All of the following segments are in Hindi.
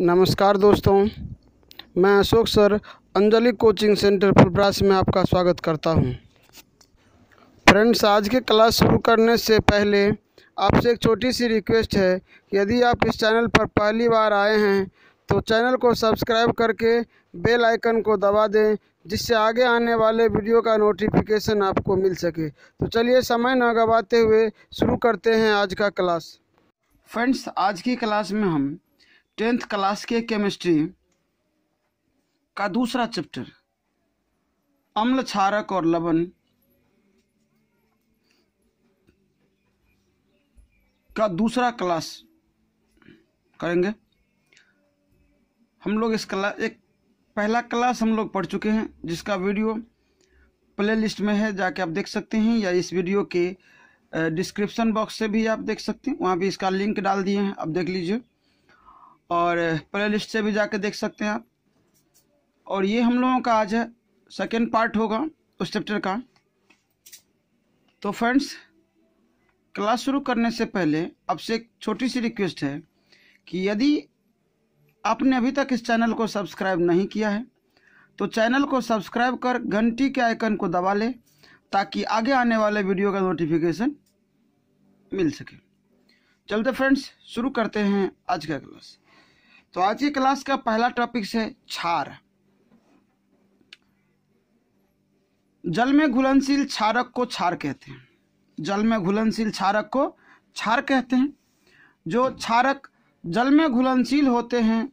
नमस्कार दोस्तों मैं Ashok sir Anjali coaching centre फुलब्रास में आपका स्वागत करता हूं। फ्रेंड्स आज की क्लास शुरू करने से पहले आपसे एक छोटी सी रिक्वेस्ट है यदि आप इस चैनल पर पहली बार आए हैं तो चैनल को सब्सक्राइब करके बेल आइकन को दबा दें जिससे आगे आने वाले वीडियो का नोटिफिकेशन आपको मिल सके तो चलिए समय न गवाते हुए शुरू करते हैं आज का क्लास फ्रेंड्स आज की क्लास में हम टेंथ क्लास के केमिस्ट्री का दूसरा चैप्टर अम्ल क्षारक और लवण का दूसरा क्लास करेंगे हम लोग इस क्लास एक पहला क्लास हम लोग पढ़ चुके हैं जिसका वीडियो प्ले लिस्ट में है जाके आप देख सकते हैं या इस वीडियो के डिस्क्रिप्शन बॉक्स से भी आप देख सकते हैं वहाँ भी इसका लिंक डाल दिए हैं आप देख लीजिए और प्ले लिस्ट से भी जाके देख सकते हैं आप और ये हम लोगों का आज है सेकेंड पार्ट होगा उस चैप्टर का तो फ्रेंड्स क्लास शुरू करने से पहले आपसे एक छोटी सी रिक्वेस्ट है कि यदि आपने अभी तक इस चैनल को सब्सक्राइब नहीं किया है तो चैनल को सब्सक्राइब कर घंटी के आइकन को दबा लें ताकि आगे आने वाले वीडियो का नोटिफिकेशन मिल सके चलते फ्रेंड्स शुरू करते हैं आज का क्लास तो आज की क्लास का पहला टॉपिक है क्षार जल में घुलनशील क्षारक को क्षार कहते हैं जल में घुलनशील क्षारक को क्षार कहते हैं जो क्षारक जल में घुलनशील होते हैं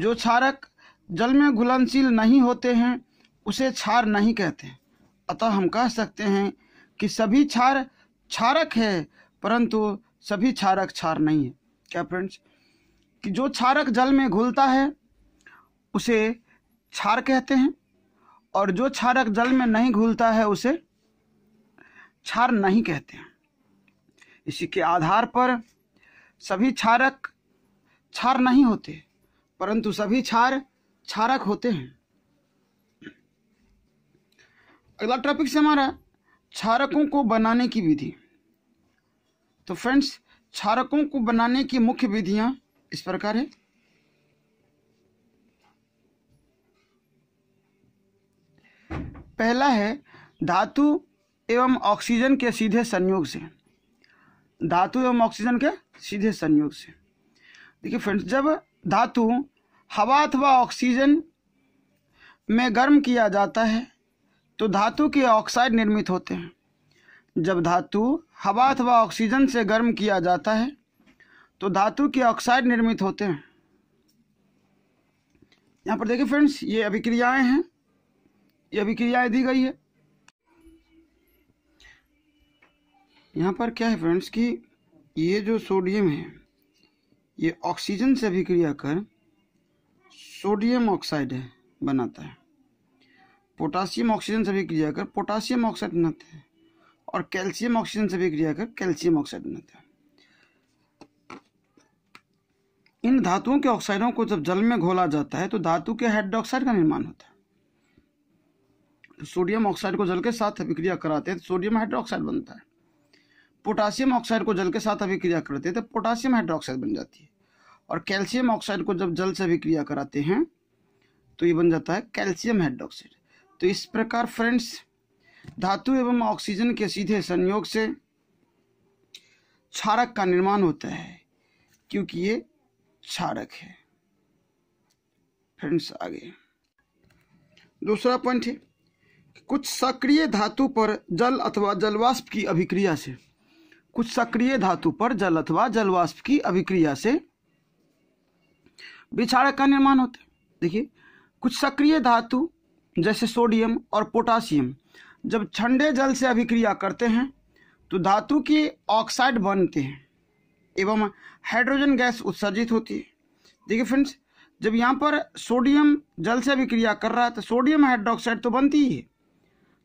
जो क्षारक जल में घुलनशील नहीं होते हैं उसे क्षार नहीं कहते अतः हम कह सकते हैं कि सभी क्षार क्षारक है परंतु सभी क्षारक क्षार नहीं है क्या फ्रेंड्स कि जो क्षारक जल में घुलता है उसे क्षार कहते हैं और जो क्षारक जल में नहीं घुलता है उसे क्षार नहीं कहते हैं इसी के आधार पर सभी क्षारक क्षार नहीं होते परंतु सभी क्षार क्षारक होते हैं अगला टॉपिक से हमारा क्षारकों को बनाने की विधि तो फ्रेंड्स क्षारकों को बनाने की मुख्य विधियां इस प्रकार है पहला है धातु एवं ऑक्सीजन के सीधे संयोग से धातु एवं ऑक्सीजन के सीधे संयोग से देखिए फ्रेंड्स जब धातु हवा अथवा ऑक्सीजन में गर्म किया जाता है तो धातु के ऑक्साइड निर्मित होते हैं जब धातु हवा अथवा ऑक्सीजन से गर्म किया जाता है तो धातु के ऑक्साइड निर्मित होते हैं यहाँ पर देखिए फ्रेंड्स ये अभिक्रियाएं हैं ये अभिक्रियाएं दी गई है यहाँ पर क्या है फ्रेंड्स कि ये जो सोडियम है ये ऑक्सीजन से अभिक्रिया कर सोडियम ऑक्साइड है बनाता है पोटासियम ऑक्सीजन से अभिक्रिया कर पोटासियम ऑक्साइड बनाता है और कैल्शियम ऑक्सीजन से भी क्रिया कर कैल्शियम ऑक्साइड बनाते हैं इन धातुओं के ऑक्साइडों को जब जल में घोला जाता है तो धातु के हाइड्रोक्साइड का निर्माण होता है तो सोडियम ऑक्साइड को जल के साथ अभिक्रिया कराते हैं तो सोडियम हाइड्रोक्साइड बनता है पोटासियम ऑक्साइड को जल के साथ अभिक्रिया करते हैं तो पोटासियम हाइड्रोक्साइड बन जाती है और कैल्शियम ऑक्साइड को जब जल से अभिक्रिया कराते हैं तो ये बन जाता है कैल्शियम हाइड्रोक्साइड तो इस प्रकार फ्रेंड्स धातु एवं ऑक्सीजन के सीधे संयोग से क्षारक का निर्माण होता है क्योंकि ये क्षारक है फ्रेंड्स आगे दूसरा पॉइंट है कुछ सक्रिय धातु पर जल अथवा जलवाष्प की अभिक्रिया से कुछ सक्रिय धातु पर जल अथवा जलवाष्प की अभिक्रिया से विचारक का निर्माण होता है देखिए कुछ सक्रिय धातु जैसे सोडियम और पोटासियम जब ठंडे जल से अभिक्रिया करते हैं तो धातु की ऑक्साइड बनते हैं एवं हाइड्रोजन गैस उत्सर्जित होती है देखिए फ्रेंड्स जब यहाँ पर सोडियम जल से अभिक्रिया कर रहा है तो सोडियम हाइड्रोक्साइड तो बनती ही है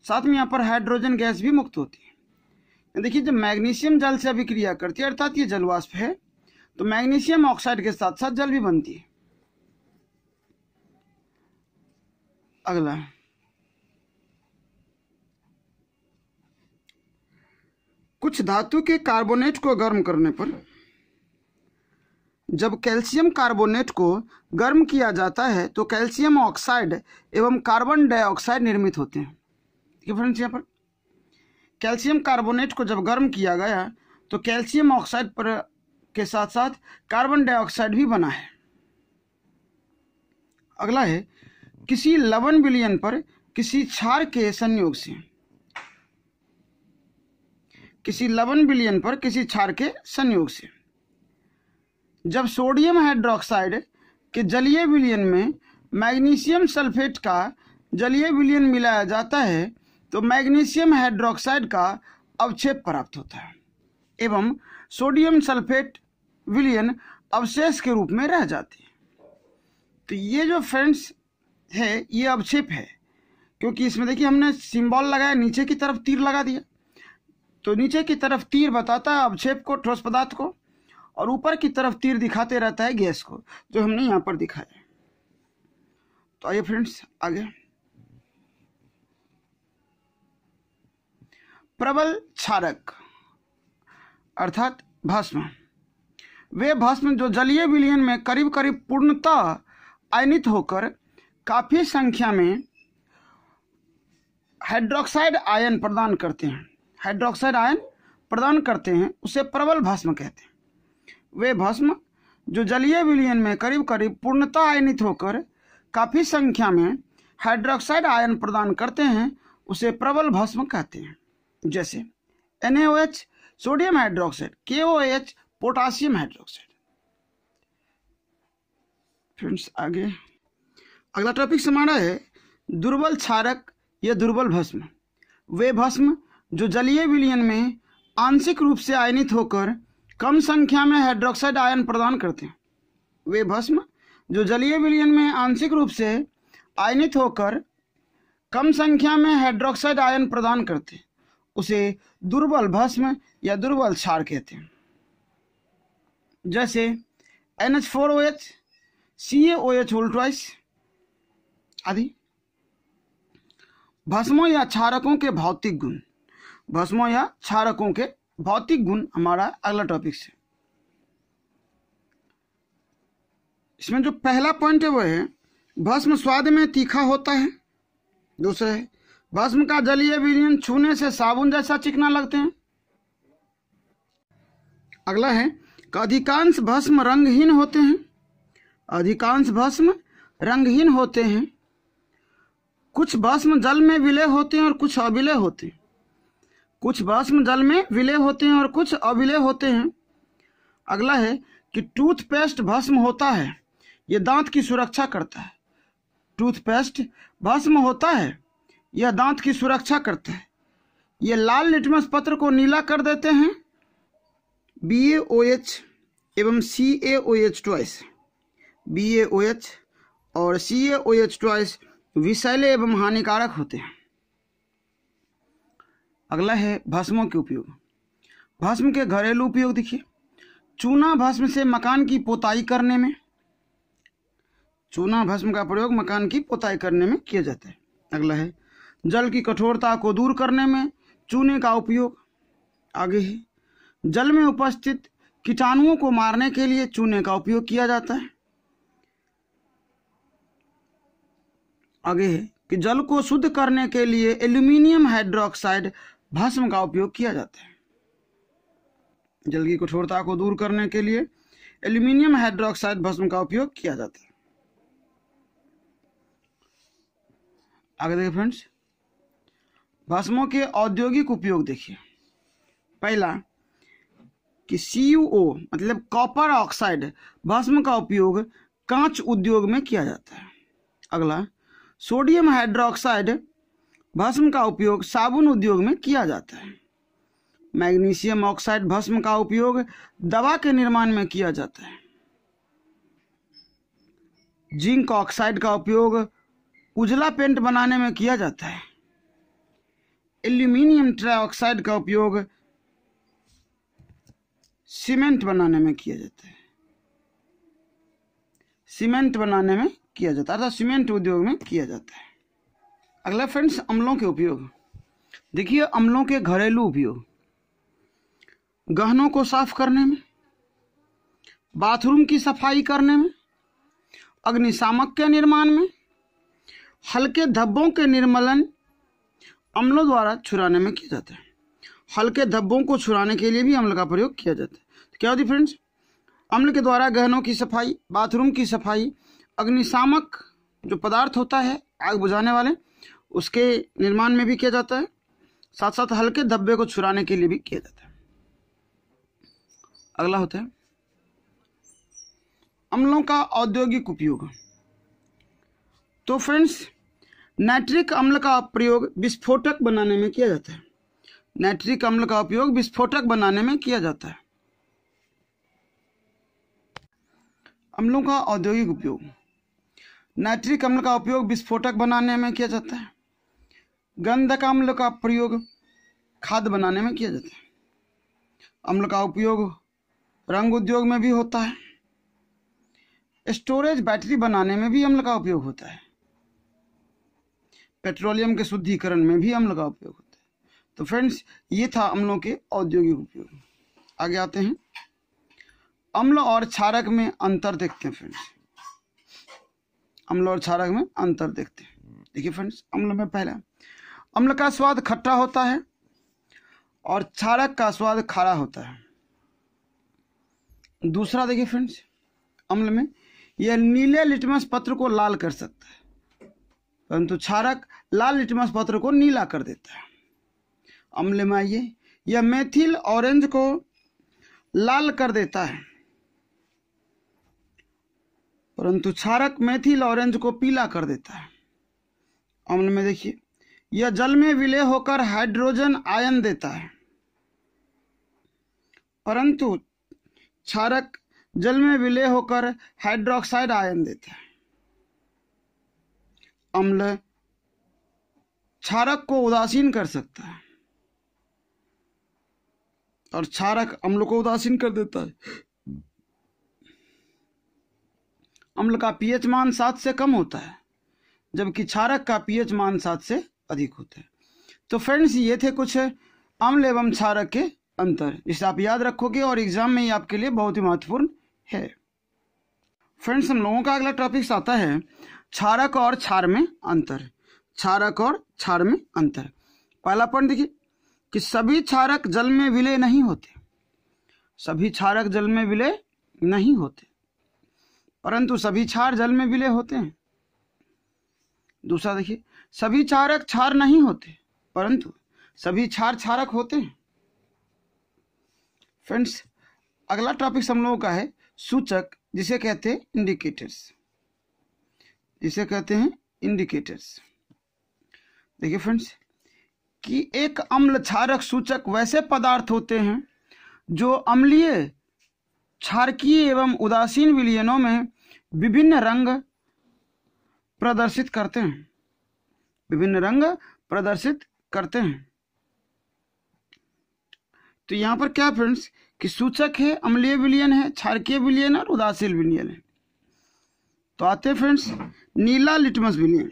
साथ में यहाँ पर हाइड्रोजन गैस भी मुक्त होती है देखिए जब मैग्नीशियम जल से अभिक्रिया करती है अर्थात ये जलवाष्प है तो मैग्नीशियम ऑक्साइड के साथ साथ जल भी बनती है अगला कुछ धातु के कार्बोनेट को गर्म करने पर जब कैल्शियम कार्बोनेट को गर्म किया जाता है तो कैल्शियम ऑक्साइड एवं कार्बन डाइऑक्साइड निर्मित होते हैं ठीक है फ्रेंड्स यहाँ पर कैल्शियम कार्बोनेट को जब गर्म किया गया तो कैल्शियम ऑक्साइड पर के साथ साथ कार्बन डाइऑक्साइड भी बना है अगला है किसी लवन विलियन पर किसी क्षार के संयोग से किसी लवन बिलियन पर किसी क्षार के संयोग से जब सोडियम हाइड्रोक्साइड के जलीय विलियन में मैग्नीशियम सल्फेट का जलीय विलियन मिलाया जाता है तो मैग्नीशियम हाइड्रोक्साइड का अवक्षेप प्राप्त होता है एवं सोडियम सल्फेट विलियन अवशेष के रूप में रह जाती है तो ये जो फ्रेंड्स है ये अवक्षेप है क्योंकि इसमें देखिए हमने सिंबल लगाया नीचे की तरफ तीर लगा दिया तो नीचे की तरफ तीर बताता है अवक्षेप को ठोस पदार्थ को और ऊपर की तरफ तीर दिखाते रहता है गैस को जो हमने यहाँ पर दिखाया तो आइए फ्रेंड्स आगे प्रबल क्षारक अर्थात भस्म वे भस्म जो जलीय विलयन में करीब करीब पूर्णतः आयनित होकर काफी संख्या में हाइड्रोक्साइड आयन प्रदान करते हैं हाइड्रोक्साइड आयन प्रदान करते हैं उसे प्रबल भस्म कहते हैं वे भस्म जो जलीय विलियन में करीब करीब पूर्णता आयनित होकर काफ़ी संख्या में हाइड्रोक्साइड आयन प्रदान करते हैं उसे प्रबल भस्म कहते हैं जैसे NaOH sodium hydroxide KOH potassium hydroxide friends आगे अगला टॉपिक समाना है दुर्बल क्षारक या दुर्बल भस्म वे भस्म जो जलीय विलियन में आंशिक रूप से आयनित होकर कम संख्या में हाइड्रोक्साइड आयन प्रदान करते हैं वे भस्म जो जलीय विलियन में आंशिक रूप से आयनित होकर कम संख्या में हाइड्रोक्साइड आयन प्रदान करते हैं उसे दुर्बल भस्म या दुर्बल क्षार कहते हैं जैसे N H four O H C A O H उल्ट्राइस आदि भस्मों या क्षारकों के भौतिक गुण भस्मों या क्षारकों के भौतिक गुण हमारा अगला टॉपिक से इसमें जो पहला पॉइंट है वो है भस्म स्वाद में तीखा होता है दूसरा है भस्म का जलीय विलयन छूने से साबुन जैसा चिकना लगते हैं अगला है अधिकांश भस्म रंगहीन होते हैं अधिकांश भस्म रंगहीन होते हैं कुछ भस्म जल में विलय होते हैं और कुछ अविलय होते हैं कुछ भस्म जल में विलय होते हैं और कुछ अविलय होते हैं अगला है कि टूथपेस्ट भस्म होता है यह दांत की सुरक्षा करता है टूथपेस्ट भस्म होता है यह दांत की सुरक्षा करता है यह लाल लिटमस पत्र को नीला कर देते हैं बी ए ओ एच एवं C A O H twice B A O H और C A O H twice विषैले एवं हानिकारक होते हैं अगला है भस्मों के उपयोग भस्म के घरेलू उपयोग देखिए चूना भस्म से मकान की पोताई करने में चूना भस्म का प्रयोग मकान की पोताई करने में किया जाता है अगला है जल की कठोरता को दूर करने में चूने का उपयोग आगे है जल में उपस्थित कीटाणुओं को मारने के लिए चूने का उपयोग किया जाता है आगे है कि जल को शुद्ध करने के लिए एल्यूमिनियम हाइड्रोक्साइड भस्म का उपयोग किया जाता है जल की कठोरता को दूर करने के लिए एल्यूमिनियम हाइड्रोक्साइड भस्म का उपयोग किया जाता है आगे देखिए फ्रेंड्स भस्मों के औद्योगिक उपयोग देखिए पहला कि CuO मतलब कॉपर ऑक्साइड भस्म का उपयोग कांच उद्योग में किया जाता है अगला सोडियम हाइड्रोक्साइड भस्म का उपयोग साबुन उद्योग में किया जाता है मैग्नीशियम ऑक्साइड भस्म का उपयोग दवा के निर्माण में किया जाता है जिंक ऑक्साइड का उपयोग उजला पेंट बनाने में किया जाता है एल्यूमिनियम ट्राइऑक्साइड का उपयोग सीमेंट बनाने में किया जाता है सीमेंट बनाने में किया जाता है अर्थात सीमेंट उद्योग में किया जाता है अगला फ्रेंड्स अम्लों के उपयोग देखिए अम्लों के घरेलू उपयोग गहनों को साफ करने में बाथरूम की सफाई करने में अग्निशामक के निर्माण में हल्के धब्बों के निर्मलन अम्लों द्वारा छुराने में किया जाता है हल्के धब्बों को छुराने के लिए भी अम्ल का प्रयोग किया जाता है तो क्या होती फ्रेंड्स अम्ल के द्वारा गहनों की सफाई बाथरूम की सफाई अग्निशामक जो पदार्थ होता है आग बुझाने वाले उसके निर्माण में भी किया जाता है साथ साथ हल्के धब्बे को छुराने के लिए भी किया जाता है अगला होता है अम्लों का औद्योगिक उपयोग तो फ्रेंड्स नाइट्रिक अम्ल का प्रयोग विस्फोटक बनाने में किया जाता है नाइट्रिक अम्ल का उपयोग विस्फोटक बनाने में किया जाता है अम्लों का औद्योगिक उपयोग नाइट्रिक अम्ल का उपयोग विस्फोटक बनाने में किया जाता है गंधक अम्ल का प्रयोग खाद बनाने में किया जाता है अम्ल का उपयोग रंग उद्योग में भी होता है स्टोरेज बैटरी बनाने में भी अम्ल का उपयोग होता है पेट्रोलियम के शुद्धिकरण में भी अम्ल का उपयोग होता है तो फ्रेंड्स ये था अम्लों के औद्योगिक उपयोग आगे आते हैं अम्ल और क्षारक में अंतर देखते हैं फ्रेंड्स अम्ल और क्षारक में अंतर देखते हैं देखिए फ्रेंड्स अम्ल में पहला अम्ल का स्वाद खट्टा होता है और क्षारक का स्वाद खारा होता है दूसरा देखिए फ्रेंड्स अम्ल में यह नीले लिटमस पत्र को लाल कर सकता है परंतु क्षारक लाल लिटमस पत्र को नीला कर देता है अम्ल में आइए यह मेथिल ऑरेंज को लाल कर देता है परंतु क्षारक मेथिल ऑरेंज को पीला कर देता है अम्ल में देखिए यह जल में विलय होकर हाइड्रोजन आयन देता है परंतु क्षारक जल में विलय होकर हाइड्रोक्साइड आयन देता है अम्ल क्षारक को उदासीन कर सकता है और क्षारक अम्ल को उदासीन कर देता है अम्ल का पीएच मान सात से कम होता है जबकि क्षारक का पीएच मान सात से अधिक होता है तो फ्रेंड्स ये थे कुछ अम्ल एवं क्षारक के अंतर जिसे आप याद रखोगे और एग्जाम में ये आपके लिए बहुत ही महत्वपूर्ण है फ्रेंड्स हम लोगों का अगला टॉपिक आता है क्षारक और क्षार में अंतर क्षारक और क्षार में अंतर पहला पॉइंट देखिए कि सभी क्षारक जल में विलय नहीं होते सभी क्षारक जल में विलय नहीं होते परंतु सभी क्षार जल में विलय होते हैं दूसरा देखिए सभी चारक छार नहीं होते परंतु सभी क्षार क्षारक होते हैं फ्रेंड्स अगला टॉपिक हम लोगों का है सूचक जिसे कहते हैं इंडिकेटर्स जिसे कहते हैं इंडिकेटर्स देखिए फ्रेंड्स कि एक अम्ल क्षारक सूचक वैसे पदार्थ होते हैं जो अम्लीय क्षारकीय एवं उदासीन विलियनों में विभिन्न रंग प्रदर्शित करते हैं विभिन्न रंग प्रदर्शित करते हैं तो यहाँ पर क्या फ्रेंड्स कि सूचक है अम्लीय विलियन है क्षारकीय विलियन और उदासील विलियन है तो आते हैं फ्रेंड्स नीला लिटमस विलियन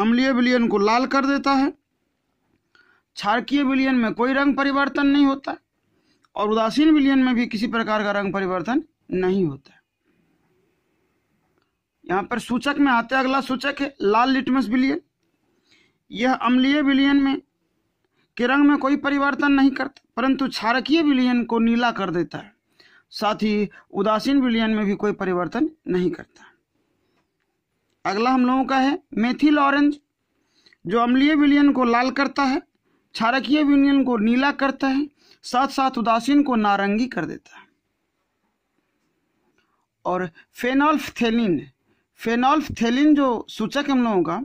अम्लीय विलियन को लाल कर देता है क्षारकीय विलियन में कोई रंग परिवर्तन नहीं होता और उदासीन विलियन में भी किसी प्रकार का रंग परिवर्तन नहीं होता यहाँ पर सूचक में आते अगला सूचक है लाल लिटमस विलियन यह अम्लीय विलियन में के रंग में कोई परिवर्तन नहीं करता परंतु क्षारकीय विलियन को नीला कर देता है साथ ही उदासीन विलियन में भी कोई परिवर्तन नहीं करता अगला हम लोगों का है मेथिल ऑरेंज जो अम्लीय विलियन को लाल करता है क्षारकीय विलियन को नीला करता है साथ साथ उदासीन को नारंगी कर देता है और फेनॉल्फ थेलिन फेनॉल्फ थेलिन जो सूचक हम लोगों का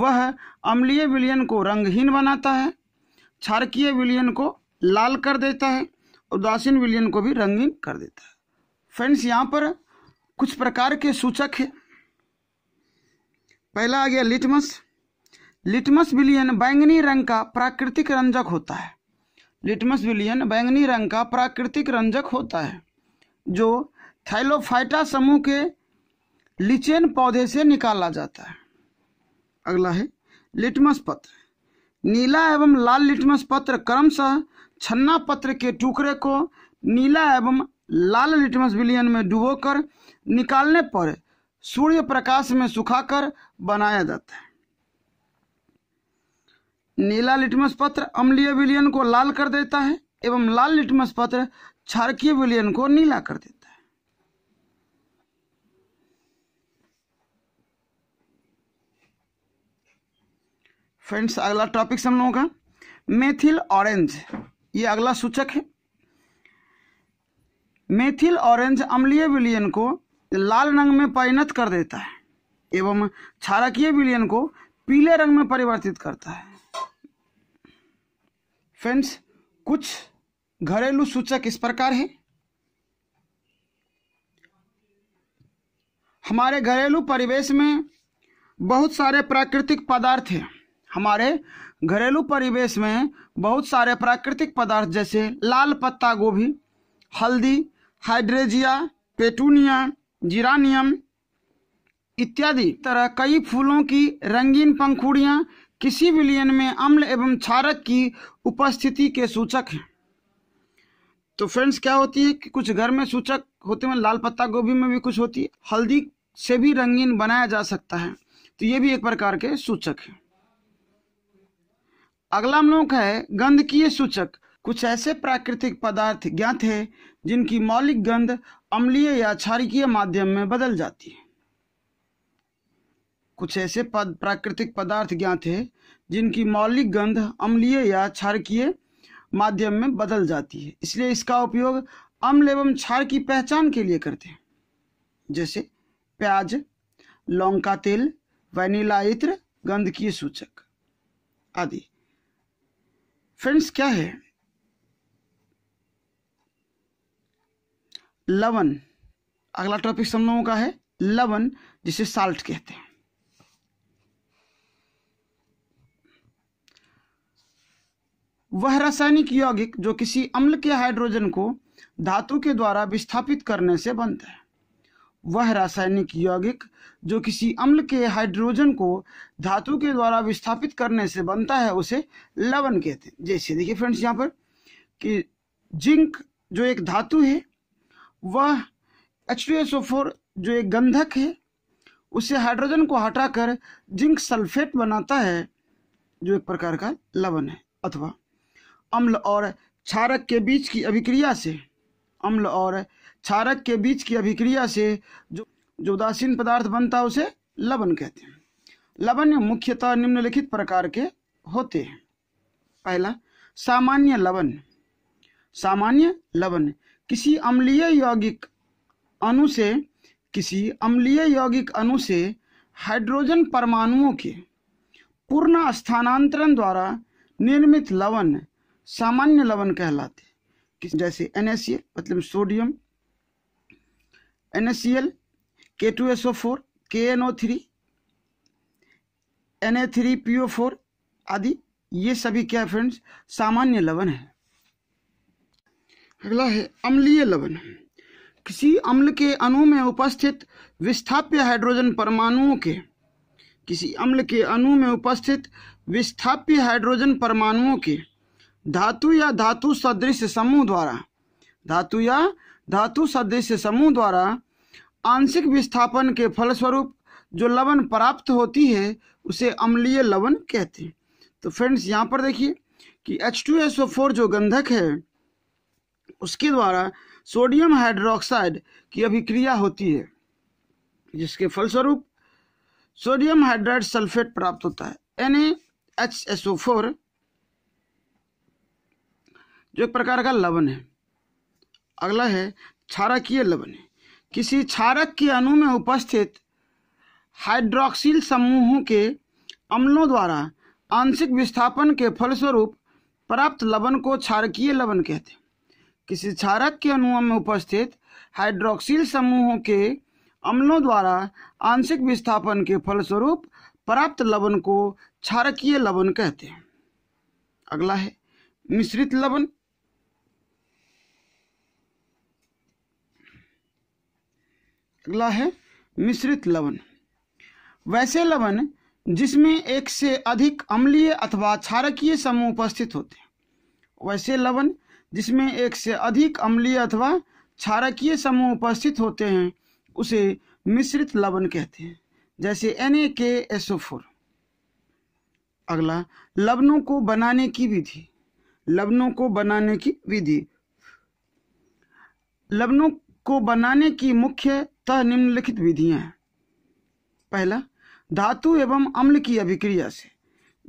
वह अम्लीय विलयन को रंगहीन बनाता है क्षारकीय विलयन को लाल कर देता है उदासीन विलयन को भी रंगीन कर देता है फ्रेंड्स यहाँ पर कुछ प्रकार के सूचक है पहला आ गया लिटमस लिटमस विलियन बैंगनी रंग का प्राकृतिक रंजक होता है लिटमस विलियन बैंगनी रंग का प्राकृतिक रंजक होता है जो थैलोफाइटा समूह के लिचेन पौधे से निकाला जाता है अगला है लिटमस पत्र नीला एवं लाल लिटमस पत्र क्रमशः छन्ना पत्र के टुकड़े को नीला एवं लाल लिटमस विलियन में डुबोकर निकालने पर सूर्य प्रकाश में सुखाकर बनाया जाता है नीला लिटमस पत्र अम्लीय विलियन को लाल कर देता है एवं लाल लिटमस पत्र क्षारकीय विलियन को नीला कर देता है फ्रेंड्स अगला टॉपिक हम लोगों का मेथिल ऑरेंज ये अगला सूचक है मेथिल ऑरेंज अम्लीय विलियन को लाल रंग में परिणत कर देता है एवं क्षारकीय विलियन को पीले रंग में परिवर्तित करता है फ्रेंड्स कुछ घरेलू सूचक इस प्रकार है हमारे घरेलू परिवेश में बहुत सारे प्राकृतिक पदार्थ हैं हमारे घरेलू परिवेश में बहुत सारे प्राकृतिक पदार्थ जैसे लाल पत्ता गोभी हल्दी हाइड्रेजिया पेटूनिया जीरानियम इत्यादि तरह कई फूलों की रंगीन पंखुड़ियाँ किसी विलियन में अम्ल एवं क्षारक की उपस्थिति के सूचक हैं तो फ्रेंड्स क्या होती है कि कुछ घर में सूचक होते हैं लाल पत्ता गोभी में भी कुछ होती है हल्दी से भी रंगीन बनाया जा सकता है तो ये भी एक प्रकार के सूचक है अगला हम लोग है गंधकीय सूचक कुछ ऐसे प्राकृतिक पदार्थ ज्ञात है जिनकी मौलिक गंध अम्लीय या क्षारिकीय माध्यम में बदल जाती है कुछ ऐसे पद प्राकृतिक पदार्थ ज्ञात है जिनकी मौलिक गंध अम्लीय या क्षारकीय माध्यम में बदल जाती है इसलिए इसका उपयोग अम्ल एवं क्षार की पहचान के लिए करते हैं जैसे प्याज लौंग का तेल वैनिला इत्र गंधकीय सूचक आदि फ्रेंड्स क्या है लवन अगला टॉपिक सब लोगों का है लवन जिसे साल्ट कहते हैं वह रासायनिक यौगिक जो किसी अम्ल के हाइड्रोजन को धातु के द्वारा विस्थापित करने से बनता है वह रासायनिक यौगिक जो किसी अम्ल के हाइड्रोजन को धातु के द्वारा विस्थापित करने से बनता है उसे लवण कहते हैं जैसे देखिए फ्रेंड्स यहाँ पर कि जिंक जो एक धातु है वह एच जो एक गंधक है उसे हाइड्रोजन को हटाकर जिंक सल्फेट बनाता है जो एक प्रकार का लवण है अथवा अम्ल और क्षारक के बीच की अभिक्रिया से अम्ल और क्षारक के बीच की अभिक्रिया से जो जो उदासीन पदार्थ बनता है उसे लवण कहते हैं लवण मुख्यतः निम्नलिखित प्रकार के होते हैं पहला सामान्य लवण सामान्य लवण किसी अम्लीय यौगिक अणु से किसी अम्लीय यौगिक अणु से हाइड्रोजन परमाणुओं के पूर्ण स्थानांतरण द्वारा निर्मित लवण सामान्य लवण कहलाते जैसे एन मतलब sodium NaCl, K2SO4, KNO3, Na3PO4 आदि ये सभी क्या फ्रेंड्स सामान्य लवण है अगला है अम्लीय लवण किसी अम्ल के अणु में उपस्थित विस्थाप्य हाइड्रोजन परमाणुओं के किसी अम्ल के अणु में उपस्थित विस्थाप्य हाइड्रोजन परमाणुओं के धातु या धातु सदृश समूह द्वारा धातु या धातु सदस्य समूह द्वारा आंशिक विस्थापन के फलस्वरूप जो लवण प्राप्त होती है उसे अम्लीय लवण कहते हैं तो फ्रेंड्स यहाँ पर देखिए कि H2SO4 जो गंधक है उसके द्वारा सोडियम हाइड्रोक्साइड की अभिक्रिया होती है जिसके फलस्वरूप सोडियम हाइड्राइड सल्फेट प्राप्त होता है N H S O four जो एक प्रकार का लवण है अगला है क्षारकीय लवण किसी क्षारक के अणु में उपस्थित हाइड्रोक्सिल समूहों के अम्लों द्वारा आंशिक विस्थापन के फलस्वरूप प्राप्त लवण को क्षारकीय लवण कहते हैं किसी क्षारक के अणुओं में उपस्थित हाइड्रोक्सिल समूहों के अम्लों द्वारा आंशिक विस्थापन के फलस्वरूप प्राप्त लवण को क्षारकीय लवण कहते हैं अगला है मिश्रित लवण अगला है मिश्रित लवण वैसे लवण जिसमें एक से अधिक अम्लीय अथवा क्षारकीय समूह उपस्थित होते हैं वैसे लवण जिसमें एक से अधिक अम्लीय अथवा क्षारकीय समूह उपस्थित होते हैं उसे मिश्रित लवण कहते हैं जैसे एन ए के एसओ फोर अगला लवणों को बनाने की विधि लवणों को बनाने की विधि लवणों को बनाने की मुख्य तथा निम्नलिखित विधियां हैं पहला धातु एवं अम्ल की अभिक्रिया से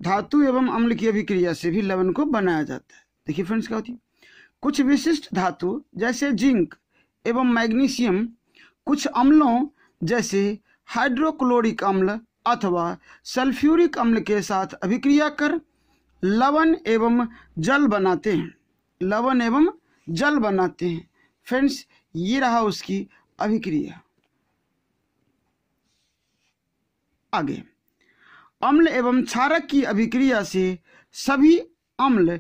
धातु एवं अम्ल की अभिक्रिया से भी लवण को बनाया जाता है देखिए फ्रेंड्स क्या होती है कुछ विशिष्ट धातु जैसे जिंक एवं मैग्नीशियम कुछ अम्लों जैसे हाइड्रोक्लोरिक अम्ल अथवा सल्फ्यूरिक अम्ल के साथ अभिक्रिया कर लवण एवं जल बनाते हैं लवण एवं जल बनाते हैं फ्रेंड्स ये रहा उसकी अभिक्रिया आगे अम्ल एवं क्षारक की अभिक्रिया से सभी अम्ल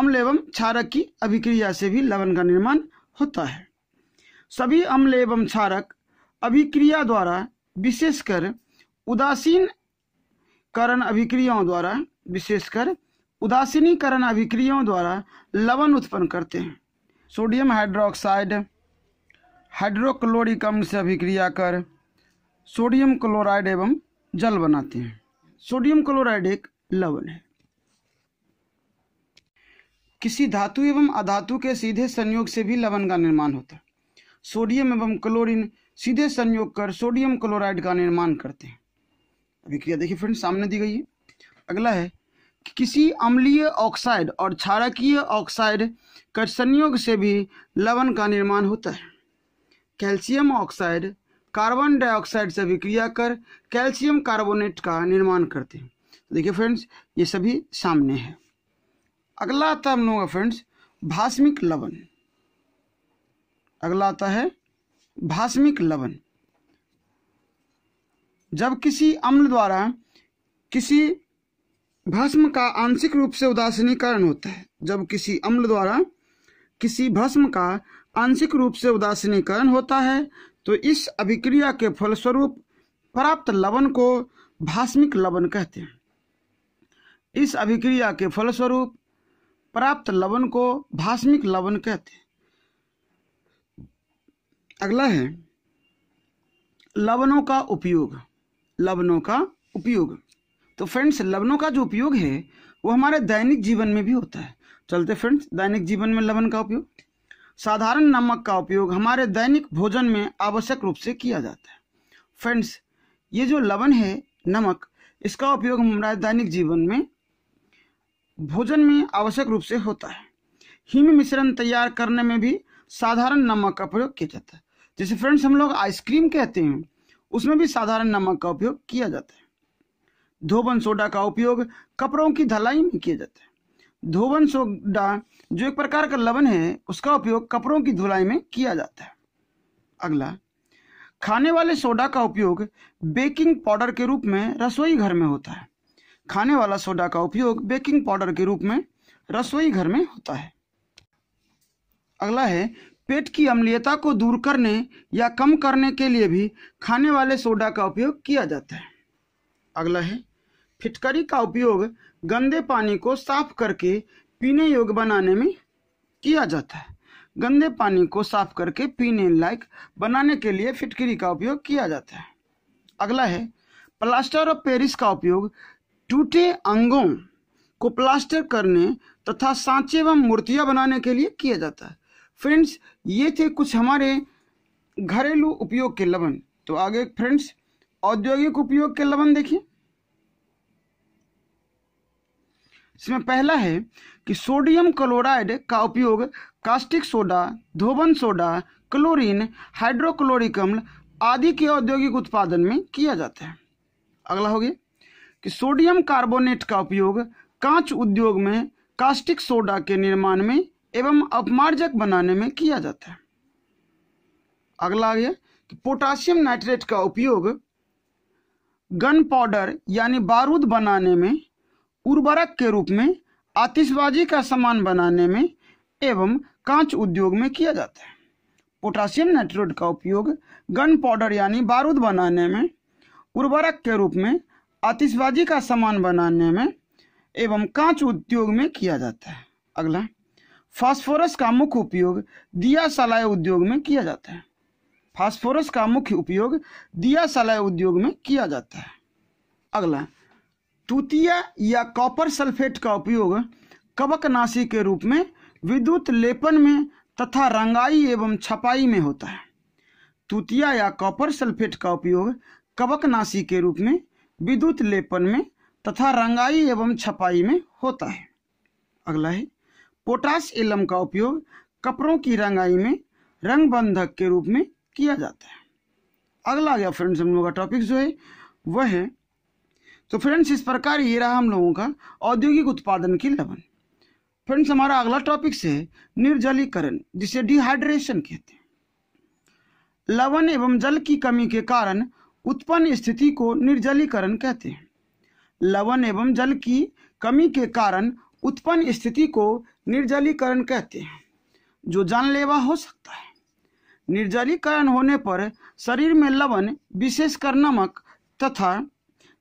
अम्ल एवं क्षारक की अभिक्रिया से भी लवण का निर्माण होता है सभी अम्ल एवं क्षारक अभिक्रिया द्वारा विशेषकर उदासीन करण अभिक्रियाओं द्वारा विशेषकर उदासीनीकरण अभिक्रियाओं द्वारा लवण उत्पन्न करते हैं सोडियम हाइड्रोक्साइड हाइड्रोक्लोरिक अम्ल से अभिक्रिया कर सोडियम क्लोराइड एवं जल बनाते हैं सोडियम क्लोराइड एक लवण है किसी धातु एवं अधातु के सीधे संयोग से भी लवण का निर्माण होता है सोडियम एवं क्लोरीन सीधे संयोग कर सोडियम क्लोराइड का निर्माण करते हैं अभिक्रिया देखिए फ्रेंड सामने दी गई है अगला है कि किसी अम्लीय ऑक्साइड और क्षारकीय ऑक्साइड का संयोग से भी लवण का निर्माण होता है कैल्शियम ऑक्साइड कार्बन डाइऑक्साइड से अभिक्रिया कर कैल्शियम कार्बोनेट का निर्माण करते हैं तो देखिए फ्रेंड्स ये सभी सामने है अगला आता हम लोग फ्रेंड्स भास्मिक लवण अगला आता है भास्मिक लवण जब किसी अम्ल द्वारा किसी भस्म का आंशिक रूप से उदासीनीकरण होता है जब किसी अम्ल द्वारा किसी भस्म का आंशिक रूप से उदासीनीकरण होता है तो इस अभिक्रिया के फलस्वरूप प्राप्त लवण को भास्मिक लवण कहते हैं इस अभिक्रिया के फलस्वरूप प्राप्त लवण को भास्मिक लवण कहते हैं अगला है लवणों का उपयोग लवणों का उपयोग तो फ्रेंड्स लवणों का जो उपयोग है वो हमारे दैनिक जीवन में भी होता है चलते फ्रेंड्स दैनिक जीवन में लवण का उपयोग साधारण नमक का उपयोग हमारे दैनिक भोजन में आवश्यक रूप से किया जाता है फ्रेंड्स ये जो लवण है नमक इसका उपयोग हमारे दैनिक जीवन में भोजन में आवश्यक रूप से होता है हिम मिश्रण तैयार करने में भी साधारण नमक का प्रयोग किया जाता है जैसे फ्रेंड्स हम लोग आइसक्रीम कहते हैं उसमें भी साधारण नमक का उपयोग किया जाता है धोबन सोडा का उपयोग कपड़ों की धलाई में किया जाता है धोवन सोडा जो एक प्रकार का लवण है उसका उपयोग कपड़ों की धुलाई में किया जाता है अगला खाने वाले सोडा का उपयोग बेकिंग पाउडर के रूप में रसोई घर में होता है खाने वाला सोडा का उपयोग बेकिंग पाउडर के रूप में रसोई घर में होता है अगला है पेट की अम्लीयता को दूर करने या कम करने के लिए भी खाने वाले सोडा का उपयोग किया जाता है अगला है फिटकरी का उपयोग गंदे पानी को साफ करके पीने योग्य बनाने में किया जाता है गंदे पानी को साफ करके पीने लायक बनाने के लिए फिटकरी का उपयोग किया जाता है अगला है प्लास्टर ऑफ पेरिस का उपयोग टूटे अंगों को प्लास्टर करने तथा सांचे एवं मूर्तियां बनाने के लिए किया जाता है फ्रेंड्स ये थे कुछ हमारे घरेलू उपयोग के लवन तो आगे फ्रेंड्स औद्योगिक उपयोग के लवन देखिए इसमें पहला है कि सोडियम क्लोराइड का उपयोग कास्टिक सोडा धोबन सोडा क्लोरीन हाइड्रोक्लोरिक अम्ल आदि के औद्योगिक उत्पादन में किया जाता है अगला हो गया कि सोडियम कार्बोनेट का उपयोग कांच उद्योग में कास्टिक सोडा के निर्माण में एवं अपमार्जक बनाने में किया जाता है अगला आ गया कि पोटासियम नाइट्रेट का उपयोग गन पाउडर यानी बारूद बनाने में उर्वरक के रूप में आतिशबाजी का सामान बनाने में एवं कांच उद्योग में किया जाता है पोटासियम नाइट्रेट का उपयोग गन पाउडर यानी बारूद बनाने में उर्वरक के रूप में आतिशबाजी का सामान बनाने में एवं कांच उद्योग में किया जाता है अगला फास्फोरस का मुख्य उपयोग दिया सलाय उद्योग में किया जाता है फास्फोरस का मुख्य उपयोग दिया सलाय उद्योग में किया जाता है अगला तूतिया या कॉपर सल्फेट का उपयोग कवकनाशी के रूप में विद्युत लेपन में तथा रंगाई एवं छपाई में होता है तूतिया या कॉपर सल्फेट का उपयोग कवकनाशी के रूप में विद्युत लेपन में तथा रंगाई एवं छपाई में होता है अगला है पोटास एलम का उपयोग कपड़ों की रंगाई में रंग बंधक के रूप में किया जाता है अगला गया फ्रेंड्स हम लोग का टॉपिक जो है वह है तो फ्रेंड्स इस प्रकार ये रहा हम लोगों का औद्योगिक उत्पादन की लवन फ्रेंड्स हमारा अगला टॉपिक से निर्जलीकरण जिसे डिहाइड्रेशन कहते हैं लवन एवं जल की कमी के कारण उत्पन्न स्थिति को निर्जलीकरण कहते हैं लवन एवं जल की कमी के कारण उत्पन्न स्थिति को निर्जलीकरण कहते हैं जो जानलेवा हो सकता है निर्जलीकरण होने पर शरीर में लवण विशेषकर नमक तथा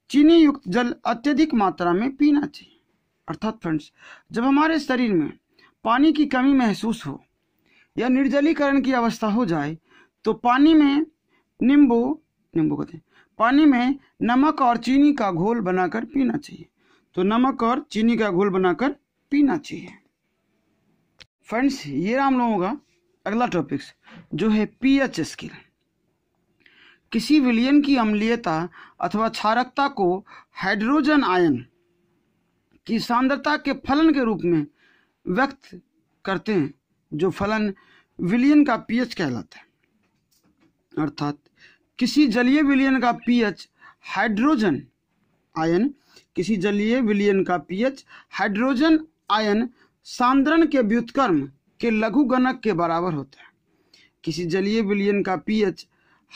चीनी युक्त जल अत्यधिक मात्रा में पीना चाहिए अर्थात फ्रेंड्स जब हमारे शरीर में पानी की कमी महसूस हो या निर्जलीकरण की अवस्था हो जाए तो पानी में नींबू नींबू कहते हैं पानी में नमक और चीनी का घोल बनाकर पीना चाहिए तो नमक और चीनी का घोल बनाकर पीना चाहिए फ्रेंड्स ये राम लोगों का अगला टॉपिक्स जो है पी एच स्किल किसी विलयन की अम्लीयता अथवा क्षारकता को हाइड्रोजन आयन की सांद्रता के फलन के रूप में व्यक्त करते हैं जो फलन विलयन का पीएच कहलाता है अर्थात किसी जलीय विलयन का पीएच हाइड्रोजन आयन किसी जलीय विलयन का पीएच हाइड्रोजन आयन सांद्रण के व्युत्कर्म के लघु गणक के बराबर होता है किसी जलीय विलयन का पीएच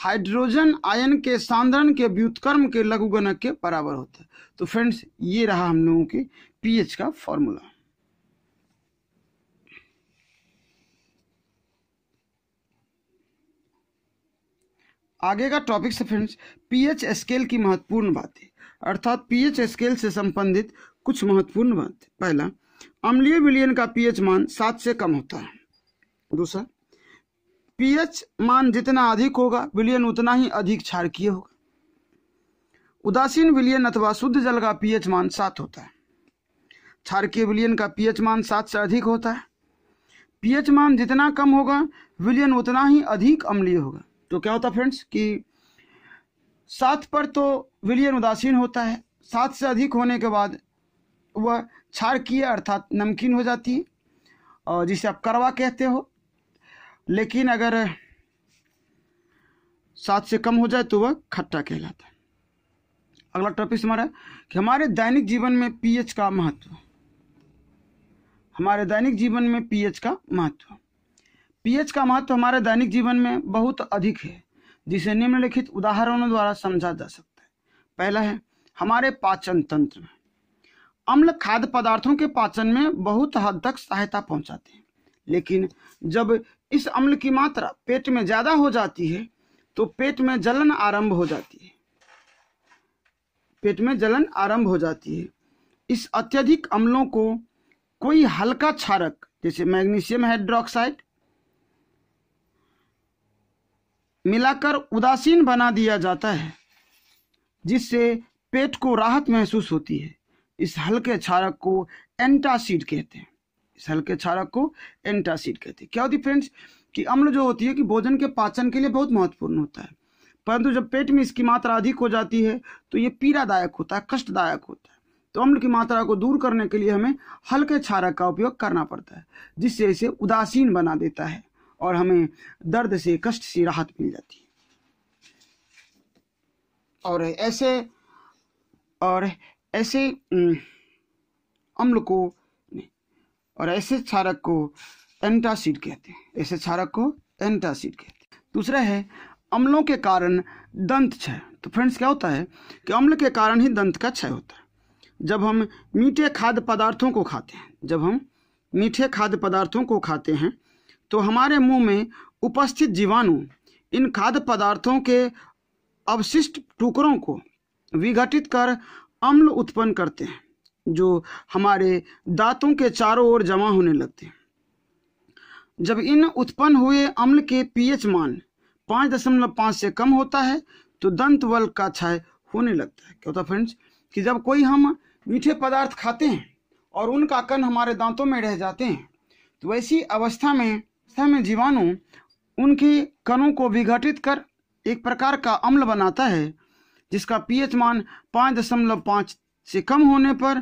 हाइड्रोजन आयन के सांद्रण के व्युतकर्म के लघुगणक के बराबर होता है तो फ्रेंड्स ये रहा हम लोगों के पीएच का फॉर्मूला आगे का टॉपिक से फ्रेंड्स पीएच स्केल की महत्वपूर्ण बातें अर्थात पीएच स्केल से संबंधित कुछ महत्वपूर्ण बात पहला अम्लीय विलियन का पीएच मान सात से कम होता है दूसरा पीएच मान जितना अधिक होगा विलियन उतना ही अधिक क्षारकीय होगा उदासीन विलियन अथवा शुद्ध जल का पीएच मान सात होता है क्षारकीय विलियन का पीएच मान सात से अधिक होता है पीएच मान जितना कम होगा विलियन उतना ही अधिक अम्लीय होगा तो क्या होता फ्रेंड्स कि सात पर तो विलियन उदासीन होता है सात से अधिक होने के बाद वह क्षारकीय अर्थात नमकीन हो जाती है और जिसे आप करवा कहते हो लेकिन अगर सात से कम हो जाए तो वह खट्टा कहलाता है अगला टॉपिक हमारा कि हमारे दैनिक जीवन में पीएच का महत्व हमारे दैनिक जीवन में पीएच का महत्व पीएच का महत्व हमारे दैनिक जीवन में बहुत अधिक है जिसे निम्नलिखित उदाहरणों द्वारा समझा जा सकता है पहला है हमारे पाचन तंत्र में अम्ल खाद्य पदार्थों के पाचन में बहुत हद तक सहायता पहुंचाते हैं लेकिन जब इस अम्ल की मात्रा पेट में ज़्यादा हो जाती है तो पेट में जलन आरंभ हो जाती है पेट में जलन आरंभ हो जाती है इस अत्यधिक अम्लों को कोई हल्का क्षारक जैसे मैग्नीशियम हाइड्रोक्साइड मिलाकर उदासीन बना दिया जाता है जिससे पेट को राहत महसूस होती है इस हल्के क्षारक को एंटासिड कहते हैं सेल के क्षारक को एंटासिड कहते हैं क्या होती है फ्रेंड्स कि अम्ल जो होती है कि भोजन के पाचन के लिए बहुत महत्वपूर्ण होता है परंतु जब पेट में इसकी मात्रा अधिक हो जाती है तो ये पीड़ादायक होता है कष्टदायक होता है तो अम्ल की मात्रा को दूर करने के लिए हमें हल्के क्षारक का उपयोग करना पड़ता है जिससे इसे उदासीन बना देता है और हमें दर्द से कष्ट से राहत मिल जाती है और ऐसे और ऐसे अम्ल को और ऐसे क्षारक को एंटासिड कहते हैं ऐसे क्षारक को एंटासिड कहते हैं दूसरा है अम्लों के कारण दंत क्षय तो फ्रेंड्स क्या होता है कि अम्ल के कारण ही दंत का क्षय होता है जब हम मीठे खाद्य पदार्थों को खाते हैं जब हम मीठे खाद्य पदार्थों को खाते हैं तो हमारे मुंह में उपस्थित जीवाणु इन खाद्य पदार्थों के अवशिष्ट टुकड़ों को विघटित कर अम्ल उत्पन्न करते हैं जो हमारे दांतों के चारों ओर जमा होने लगते हैं जब इन उत्पन्न हुए अम्ल के पीएच मान पाँच दशमलव पाँच से कम होता है तो दंत वल का क्षय होने लगता है क्या होता है फ्रेंड्स कि जब कोई हम मीठे पदार्थ खाते हैं और उनका कण हमारे दांतों में रह जाते हैं तो ऐसी अवस्था में अवस्था में जीवाणु उनके कणों को विघटित कर एक प्रकार का अम्ल बनाता है जिसका पीएच मान पाँच दशमलव पाँच से कम होने पर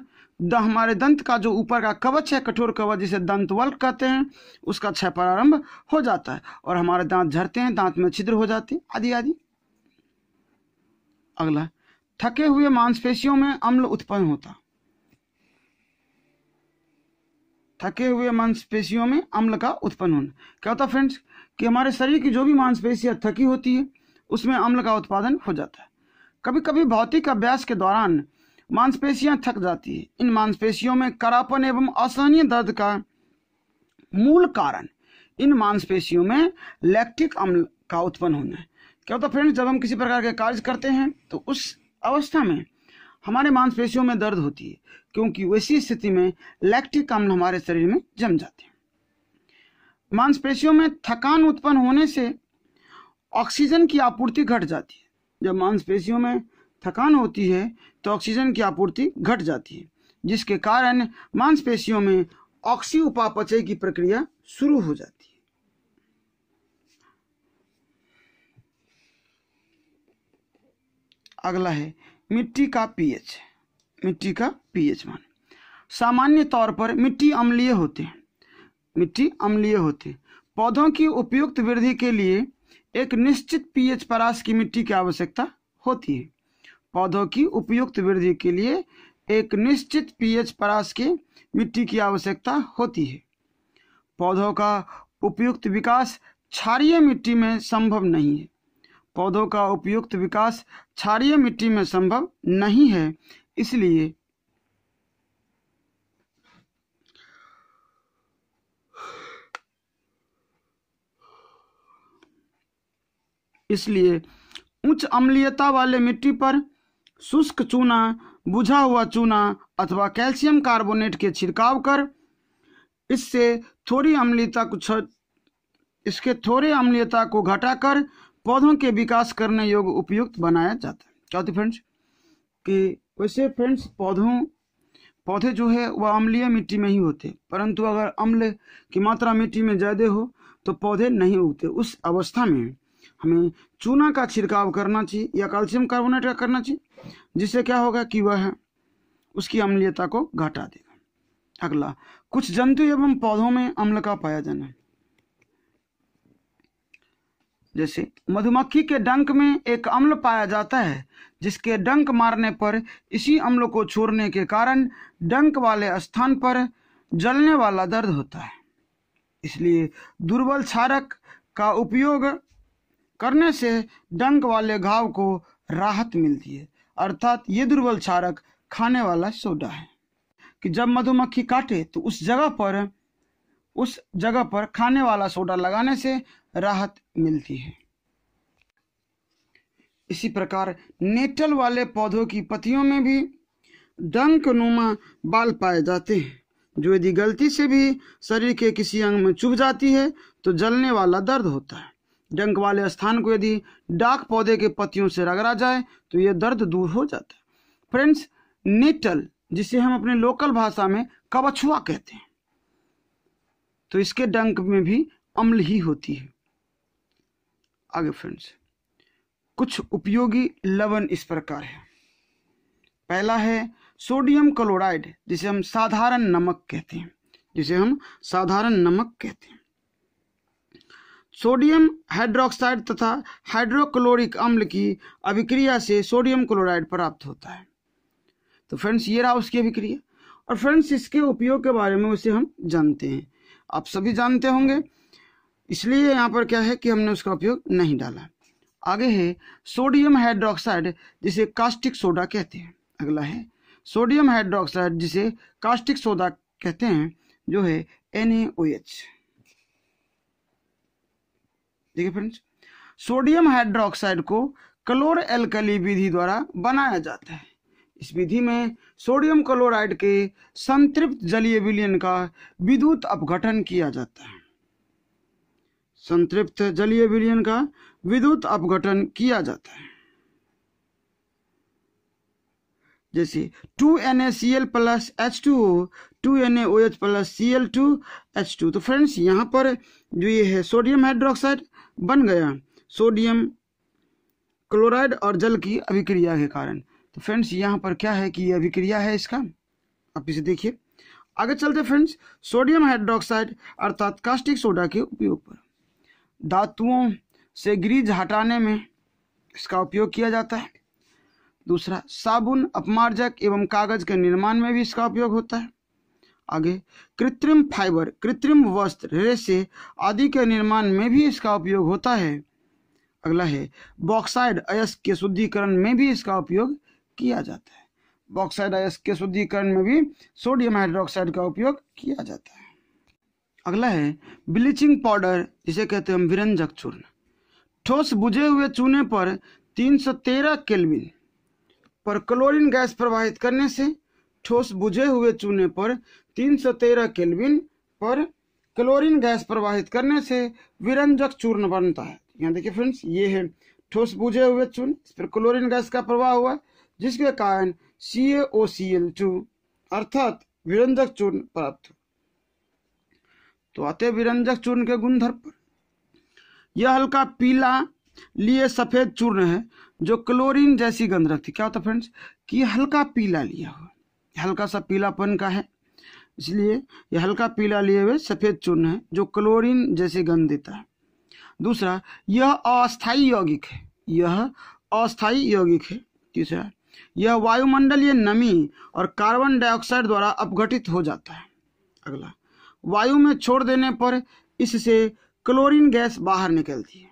द हमारे दंत का जो ऊपर का कवच है कठोर कवच जिसे दंत वल्क कहते हैं उसका क्षय प्रारंभ हो जाता है और हमारे दांत झड़ते हैं दांत में छिद्र हो जाते हैं आदि आदि अगला थके हुए मांसपेशियों में अम्ल उत्पन्न होता थके हुए मांसपेशियों में अम्ल का उत्पन्न होना क्या होता फ्रेंड्स कि हमारे शरीर की जो भी मांसपेशियां थकी होती है उसमें अम्ल का उत्पादन हो जाता है कभी कभी भौतिक अभ्यास के दौरान मांसपेशियां थक जाती है इन मांसपेशियों में करापन एवं असहनीय दर्द का मूल कारण इन मांसपेशियों में लैक्टिक अम्ल का उत्पन्न होना है क्या होता फ्रेंड्स जब हम किसी प्रकार के कार्य करते हैं तो उस अवस्था में हमारे मांसपेशियों में दर्द होती है क्योंकि वैसी स्थिति में लैक्टिक अम्ल हमारे शरीर में जम जाते हैं मांसपेशियों में थकान उत्पन्न होने से ऑक्सीजन की आपूर्ति घट जाती है जब मांसपेशियों में थकान होती है तो ऑक्सीजन की आपूर्ति घट जाती है जिसके कारण मांसपेशियों में ऑक्सी उपापचय की प्रक्रिया शुरू हो जाती है अगला है मिट्टी का पीएच मिट्टी का पीएच मान सामान्य तौर पर मिट्टी अम्लीय होते हैं मिट्टी अम्लीय होते हैं पौधों की उपयुक्त वृद्धि के लिए एक निश्चित पीएच परास की मिट्टी की आवश्यकता होती है पौधों की उपयुक्त वृद्धि के लिए एक निश्चित पीएच परास के मिट्टी की आवश्यकता होती है पौधों का उपयुक्त विकास क्षारीय मिट्टी में संभव नहीं है पौधों का उपयुक्त विकास क्षारीय मिट्टी में संभव नहीं है इसलिए इसलिए उच्च अम्लीयता वाले मिट्टी पर शुष्क चूना बुझा हुआ चूना अथवा कैल्शियम कार्बोनेट के छिड़काव कर इससे थोड़ी अम्लीयता को इसके थोड़े अम्लीयता को घटाकर पौधों के विकास करने योग्य उपयुक्त बनाया जाता है क्या होती फ्रेंड्स कि वैसे फ्रेंड्स पौधों पौधे जो है वह अम्लीय मिट्टी में ही होते परंतु अगर अम्ल की मात्रा मिट्टी में ज़्यादा हो तो पौधे नहीं उगते उस अवस्था में हमें चूना का छिड़काव करना चाहिए या कैल्शियम कार्बोनेट का करना चाहिए जिससे क्या होगा कि वह उसकी अम्लीयता को घटा देगा अगला कुछ जंतु एवं पौधों में अम्ल का पाया जाना जैसे मधुमक्खी के डंक में एक अम्ल पाया जाता है जिसके डंक मारने पर इसी अम्ल को छोड़ने के कारण डंक वाले स्थान पर जलने वाला दर्द होता है इसलिए दुर्बल क्षारक का उपयोग करने से डंक वाले घाव को राहत मिलती है अर्थात ये दुर्बल क्षारक खाने वाला सोडा है कि जब मधुमक्खी काटे तो उस जगह पर उस जगह पर खाने वाला सोडा लगाने से राहत मिलती है इसी प्रकार नेटल वाले पौधों की पत्तियों में भी डंकनुमा बाल पाए जाते हैं जो यदि गलती से भी शरीर के किसी अंग में चुभ जाती है तो जलने वाला दर्द होता है डंक वाले स्थान को यदि डाक पौधे के पत्तियों से रगड़ा जाए तो यह दर्द दूर हो जाता है फ्रेंड्स नेटल जिसे हम अपने लोकल भाषा में कवछुआ कहते हैं तो इसके डंक में भी अम्ल ही होती है आगे फ्रेंड्स कुछ उपयोगी लवण इस प्रकार है पहला है सोडियम क्लोराइड जिसे हम साधारण नमक कहते हैं जिसे हम साधारण नमक कहते हैं सोडियम हाइड्रोक्साइड तथा हाइड्रोक्लोरिक अम्ल की अभिक्रिया से सोडियम क्लोराइड प्राप्त होता है तो फ्रेंड्स ये रहा उसकी अभिक्रिया और फ्रेंड्स इसके उपयोग के बारे में उसे हम जानते हैं आप सभी जानते होंगे इसलिए यहाँ पर क्या है कि हमने उसका उपयोग नहीं डाला आगे है सोडियम हाइड्रोक्साइड जिसे कास्टिक सोडा कहते हैं अगला है सोडियम हाइड्रोक्साइड जिसे कास्टिक सोडा कहते हैं जो है एन देखिए फ्रेंड्स सोडियम हाइड्रोक्साइड को क्लोर एल्कली विधि द्वारा बनाया जाता है इस विधि में सोडियम क्लोराइड के संतृप्त जलीय विलयन का विद्युत अपघटन किया जाता है संतृप्त जलीय विलयन का विद्युत अपघटन किया जाता है जैसे two N A C L plus H two two N H plus C L two H two तो फ्रेंड्स यहां पर जो ये है सोडियम हाइड्रोक्साइड बन गया सोडियम क्लोराइड और जल की अभिक्रिया के कारण तो फ्रेंड्स यहाँ पर क्या है कि ये अभिक्रिया है इसका आप इसे देखिए आगे चलते फ्रेंड्स सोडियम हाइड्रोक्साइड अर्थात कास्टिक सोडा के उपयोग पर धातुओं से ग्रीज हटाने में इसका उपयोग किया जाता है दूसरा साबुन अपमार्जक एवं कागज के निर्माण में भी इसका उपयोग होता है आगे कृत्रिम फाइबर कृत्रिम वस्त्र रेशे आदि के निर्माण में भी इसका उपयोग होता है अगला है बॉक्साइड अयस्क के शुद्धिकरण में भी इसका उपयोग किया जाता है बॉक्साइड अयस्क के शुद्धिकरण में भी सोडियम हाइड्रोक्साइड का उपयोग किया जाता है अगला है ब्लीचिंग पाउडर जिसे कहते हैं विरंजक चूर्ण ठोस बुझे हुए चूने पर 313 सौ केल्विन पर क्लोरीन गैस प्रवाहित करने से ठोस बुझे हुए चूने पर 313 केल्विन पर क्लोरीन गैस प्रवाहित करने से विरंजक चूर्ण बनता है यहाँ देखिए फ्रेंड्स ये है ठोस बुझे हुए चून इस पर क्लोरीन गैस का प्रवाह हुआ जिसके कारण सी A O C L to अर्थात विरंजक चूर्ण प्राप्त तो आते विरंजक चूर्ण के गुणधर्म पर यह हल्का पीला लिए सफेद चूर्ण है जो क्लोरीन जैसी गंध रखती क्या होता फ्रेंड्स कि हल्का पीला लिया हुआ हल्का सा पीलापन का है इसलिए यह हल्का पीला लिए हुए सफ़ेद चूर्ण है जो क्लोरीन जैसे गंध देता है दूसरा यह अस्थाई यौगिक है यह अस्थाई यौगिक है तीसरा यह वायुमंडलीय नमी और कार्बन डाइऑक्साइड द्वारा अपघटित हो जाता है अगला वायु में छोड़ देने पर इससे क्लोरीन गैस बाहर निकलती है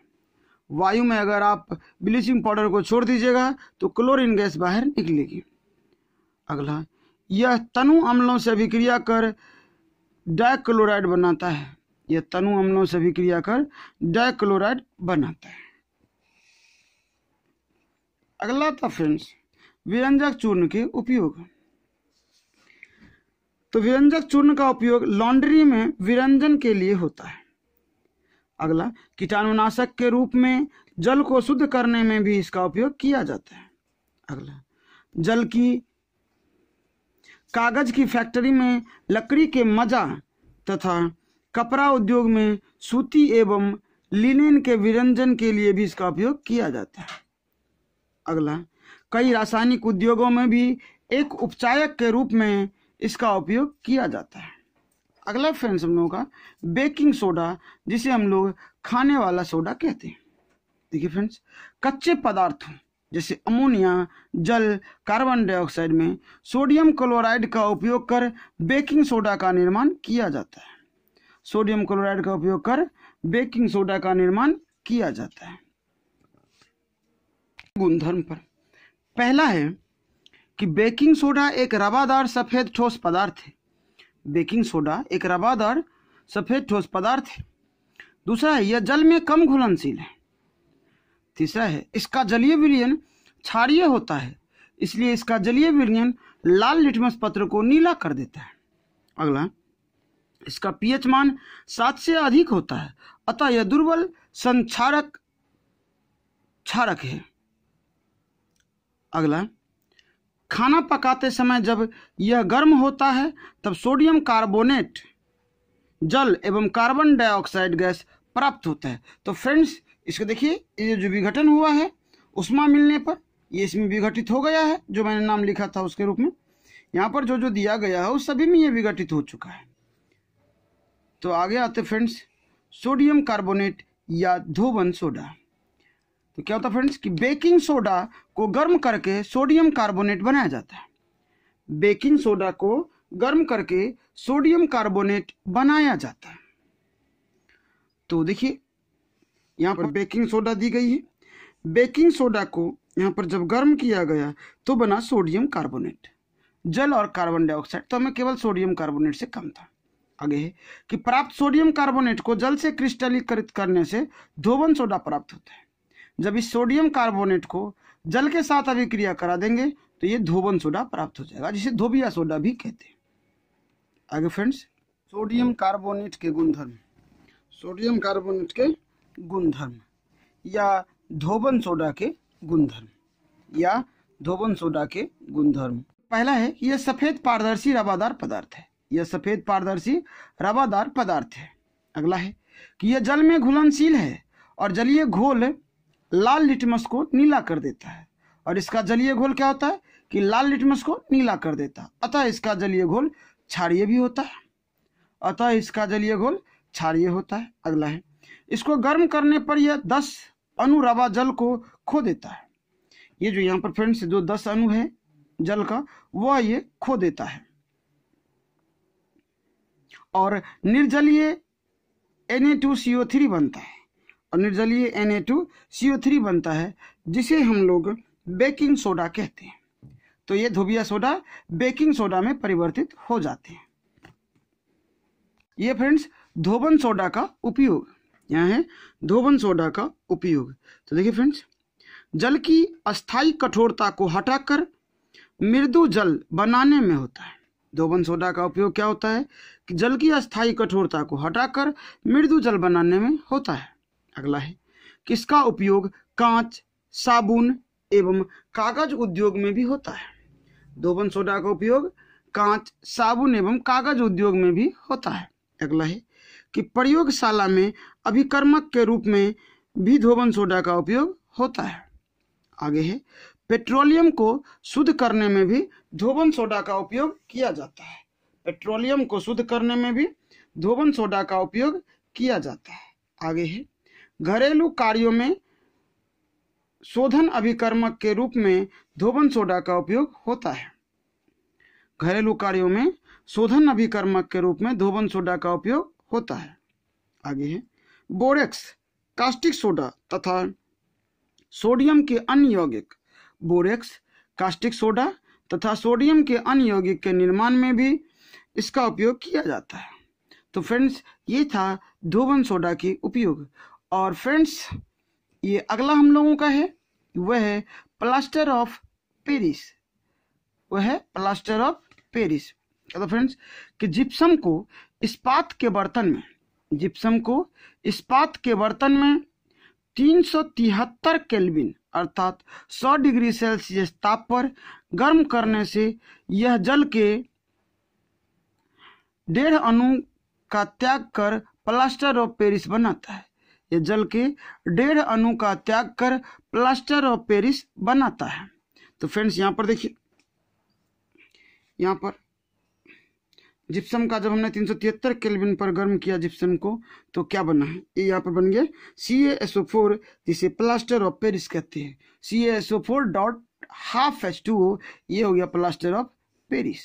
वायु में अगर आप ब्लीचिंग पाउडर को छोड़ दीजिएगा तो क्लोरीन गैस बाहर निकलेगी अगला यह तनु अम्लों से अभिक्रिया कर डाइक्लोराइड बनाता है यह तनु अम्लों से अभिक्रिया कर डाइक्लोराइड बनाता है अगला था फ्रेंड्स व्यंजक चूर्ण के उपयोग तो व्यंजक चूर्ण का उपयोग लॉन्ड्री में विरंजन के लिए होता है अगला कीटाणुनाशक के रूप में जल को शुद्ध करने में भी इसका उपयोग किया जाता है अगला जल की कागज की फैक्ट्री में लकड़ी के मजा तथा कपड़ा उद्योग में सूती एवं लिनेन के विरंजन के लिए भी इसका उपयोग किया जाता है अगला कई रासायनिक उद्योगों में भी एक उपचायक के रूप में इसका उपयोग किया जाता है अगला फ्रेंड्स हम लोगों का बेकिंग सोडा जिसे हम लोग खाने वाला सोडा कहते हैं देखिए फ्रेंड्स कच्चे पदार्थों जैसे अमोनिया जल कार्बन डाइऑक्साइड में सोडियम क्लोराइड का उपयोग कर बेकिंग सोडा का निर्माण किया जाता है सोडियम क्लोराइड का उपयोग कर बेकिंग सोडा का निर्माण किया जाता है गुणधर्म पर पहला है कि बेकिंग सोडा एक रवादार सफ़ेद ठोस पदार्थ है बेकिंग सोडा एक रवादार सफ़ेद ठोस पदार्थ है दूसरा है यह जल में कम घुलनशील है तीसरा है इसका जलीय विलयन क्षारीय होता है इसलिए इसका जलीय विलयन लाल लिटमस पत्र को नीला कर देता है अगला इसका पीएच मान सात से अधिक होता है अतः यह दुर्बल संक्षारक क्षारक है अगला खाना पकाते समय जब यह गर्म होता है तब सोडियम कार्बोनेट जल एवं कार्बन डाइऑक्साइड गैस प्राप्त होता है तो फ्रेंड्स इसको देखिए ये जो विघटन हुआ है उष्मा मिलने पर ये इसमें विघटित हो गया है जो मैंने नाम लिखा था उसके रूप में यहाँ पर जो जो दिया गया है उस सभी में ये विघटित हो चुका है तो आगे आते फ्रेंड्स सोडियम कार्बोनेट या धोबन सोडा तो क्या होता है फ्रेंड्स कि बेकिंग सोडा को गर्म करके सोडियम कार्बोनेट बनाया जाता है बेकिंग सोडा को गर्म करके सोडियम कार्बोनेट बनाया जाता है तो देखिए यहाँ पर बेकिंग सोडा दी गई है बेकिंग सोडा को यहाँ पर जब गर्म किया गया तो बना सोडियम कार्बोनेट जल और कार्बन डाइऑक्साइड तो हमें केवल सोडियम कार्बोनेट से कम था आगे है कि प्राप्त सोडियम कार्बोनेट को जल से क्रिस्टलीकृत करने से धोवन सोडा प्राप्त होता है जब इस सोडियम कार्बोनेट को जल के साथ अभिक्रिया करा देंगे तो ये धोवन सोडा प्राप्त हो जाएगा जिसे धोबिया सोडा भी कहते हैं आगे फ्रेंड्स सोडियम कार्बोनेट के गुणधर्म सोडियम कार्बोनेट के गुणधर्म या धोबन सोडा के गुणधर्म या धोबन सोडा के गुणधर्म पहला है यह सफेद पारदर्शी रवादार पदार्थ है यह सफेद पारदर्शी रवादार पदार्थ है अगला है कि यह जल में घुलनशील है और जलीय घोल लाल लिटमस को नीला कर देता है और इसका जलीय घोल क्या होता है कि लाल लिटमस को नीला कर देता है अतः इसका जलीय घोल क्षारिय भी होता है अतः इसका जलीय घोल क्षारिय होता है अगला है इसको गर्म करने पर यह दस अणु रवा जल को खो देता है ये जो यहाँ पर फ्रेंड्स जो दस अणु है जल का वह ये खो देता है और निर्जलीय एन थ्री बनता है और निर्जलीय एन थ्री बनता है जिसे हम लोग बेकिंग सोडा कहते हैं तो ये धोबिया सोडा बेकिंग सोडा में परिवर्तित हो जाते हैं ये फ्रेंड्स धोबन सोडा का उपयोग यहाँ है धोबन सोडा का उपयोग तो देखिए फ्रेंड्स जल की अस्थाई कठोरता को हटाकर मृदु जल बनाने में होता है धोबन सोडा का उपयोग क्या होता है कि जल की अस्थाई कठोरता को हटाकर मृदु जल बनाने में होता है अगला है किसका उपयोग कांच साबुन एवं कागज उद्योग में भी होता है धोबन सोडा का उपयोग कांच साबुन एवं कागज उद्योग में भी होता है अगला है कि प्रयोगशाला में अभिकर्मक के रूप में भी धोबन सोडा का उपयोग होता है आगे है पेट्रोलियम को शुद्ध करने में भी धोबन सोडा का उपयोग किया जाता है पेट्रोलियम को शुद्ध करने में भी धोबन सोडा का उपयोग किया जाता है आगे है घरेलू कार्यों में शोधन अभिकर्मक के रूप में धोबन सोडा का उपयोग होता है घरेलू कार्यों में शोधन अभिकर्मक के रूप में धोबन सोडा का उपयोग होता है आगे है बोरेक्स कास्टिक सोडा तथा सोडियम के अन्य यौगिक बोरेक्स कास्टिक सोडा तथा सोडियम के अन्य यौगिक के निर्माण में भी इसका उपयोग किया जाता है तो फ्रेंड्स ये था धोवन सोडा की उपयोग और फ्रेंड्स ये अगला हम लोगों का है वह है प्लास्टर ऑफ पेरिस वह है प्लास्टर ऑफ पेरिस तो फ्रेंड्स कि जिप्सम को इस्पात के बर्तन में जिप्सम को इस्पात के बर्तन में तीन सौ तिहत्तर केल्विन अर्थात 100 डिग्री सेल्सियस ताप पर गर्म करने से यह जल के डेढ़ अणु का त्याग कर प्लास्टर ऑफ पेरिस बनाता है यह जल के डेढ़ अणु का त्याग कर प्लास्टर ऑफ पेरिस बनाता है तो फ्रेंड्स यहाँ पर देखिए यहाँ पर जिप्सम का जब हमने तीन सौ तिहत्तर केल्विन पर गर्म किया जिप्सम को तो क्या बना है ये यहाँ पर बन गया सी फोर जिसे प्लास्टर ऑफ पेरिस कहते हैं C four dot half H two ये हो गया प्लास्टर ऑफ पेरिस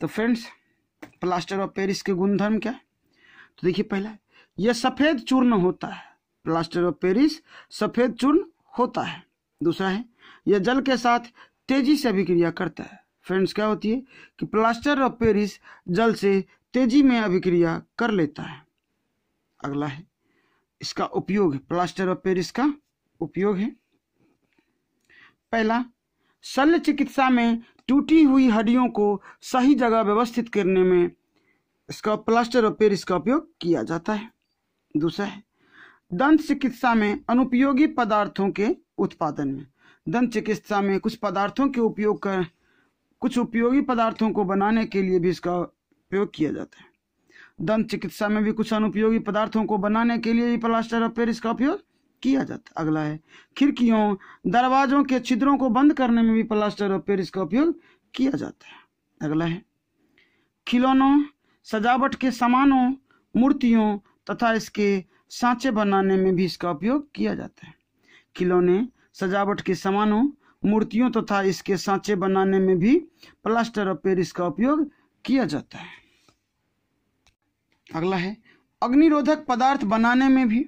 तो फ्रेंड्स प्लास्टर ऑफ पेरिस के गुणधर्म क्या तो देखिए पहला यह सफ़ेद चूर्ण होता है प्लास्टर ऑफ पेरिस सफ़ेद चूर्ण होता है दूसरा है यह जल के साथ तेजी से अभिक्रिया करता है फ्रेंड्स क्या होती है कि प्लास्टर ऑफ पेरिस जल से तेजी में अभिक्रिया कर लेता है अगला है इसका उपयोग है प्लास्टर ऑफ पेरिस का उपयोग है पहला शल्य चिकित्सा में टूटी हुई हड्डियों को सही जगह व्यवस्थित करने में इसका प्लास्टर ऑफ पेरिस का उपयोग किया जाता है दूसरा है दंत चिकित्सा में अनुपयोगी पदार्थों के उत्पादन में दंत चिकित्सा में कुछ पदार्थों के उपयोग कर कुछ उपयोगी पदार्थों को बनाने के लिए भी इसका उपयोग किया जाता है दंत चिकित्सा में भी कुछ अनुपयोगी पदार्थों को बनाने के लिए प्लास्टर ऑफ पेरिस का उपयोग किया जाता है अगला है खिड़कियों दरवाजों के छिद्रों को बंद करने में भी प्लास्टर ऑफ पेरिस का उपयोग किया जाता है अगला है खिलौनों सजावट के सामानों मूर्तियों तथा इसके सांचे बनाने में भी इसका उपयोग किया जाता है खिलौने सजावट के सामानों मूर्तियों तथा तो इसके सांचे बनाने में भी प्लास्टर ऑफ पेरिस का उपयोग किया जाता है अगला है अग्निरोधक पदार्थ बनाने में भी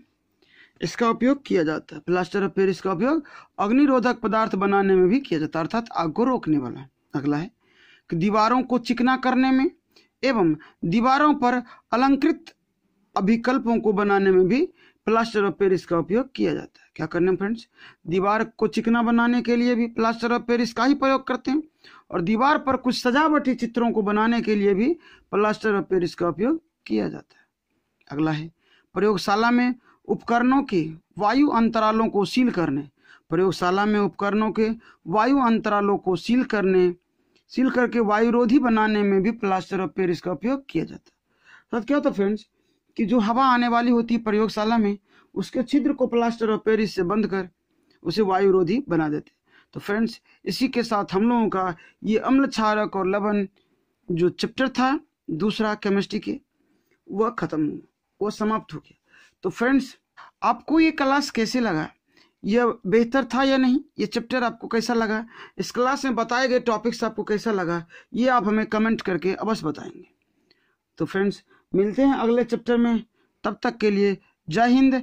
इसका उपयोग किया जाता है प्लास्टर ऑफ पेरिस का उपयोग अग्निरोधक पदार्थ बनाने में भी किया जाता है अर्थात आग को रोकने वाला अगला है कि दीवारों को चिकना करने में एवं दीवारों पर अलंकृत अभिकल्पों को बनाने में भी प्लास्टर ऑफ पेरिस का उपयोग किया जाता है क्या करने फ्रेंड्स दीवार को चिकना बनाने के लिए भी प्लास्टर ऑफ पेरिस का ही प्रयोग करते हैं और दीवार पर कुछ सजावटी चित्रों को बनाने के लिए भी प्लास्टर ऑफ पेरिस का उपयोग किया जाता है अगला है प्रयोगशाला में उपकरणों के वायु अंतरालों को सील करने प्रयोगशाला में उपकरणों के वायु अंतरालों को सील करने सील करके वायुरोधी बनाने में भी प्लास्टर ऑफ पेरिस का उपयोग किया जाता है तो क्या होता फ्रेंड्स कि जो हवा आने वाली होती है प्रयोगशाला में उसके छिद्र को प्लास्टर और पेरिस से बंद कर उसे वायुरोधी बना देते तो फ्रेंड्स इसी के साथ हम लोगों का ये अम्ल क्षारक और लवन जो चैप्टर था दूसरा केमिस्ट्री के वह खत्म हुआ वह समाप्त हो गया तो फ्रेंड्स आपको ये क्लास कैसे लगा यह बेहतर था या नहीं ये चैप्टर आपको कैसा लगा इस क्लास में बताए गए टॉपिक्स आपको कैसा लगा ये आप हमें कमेंट करके अवश्य बताएंगे तो फ्रेंड्स मिलते हैं अगले चैप्टर में तब तक के लिए जय हिंद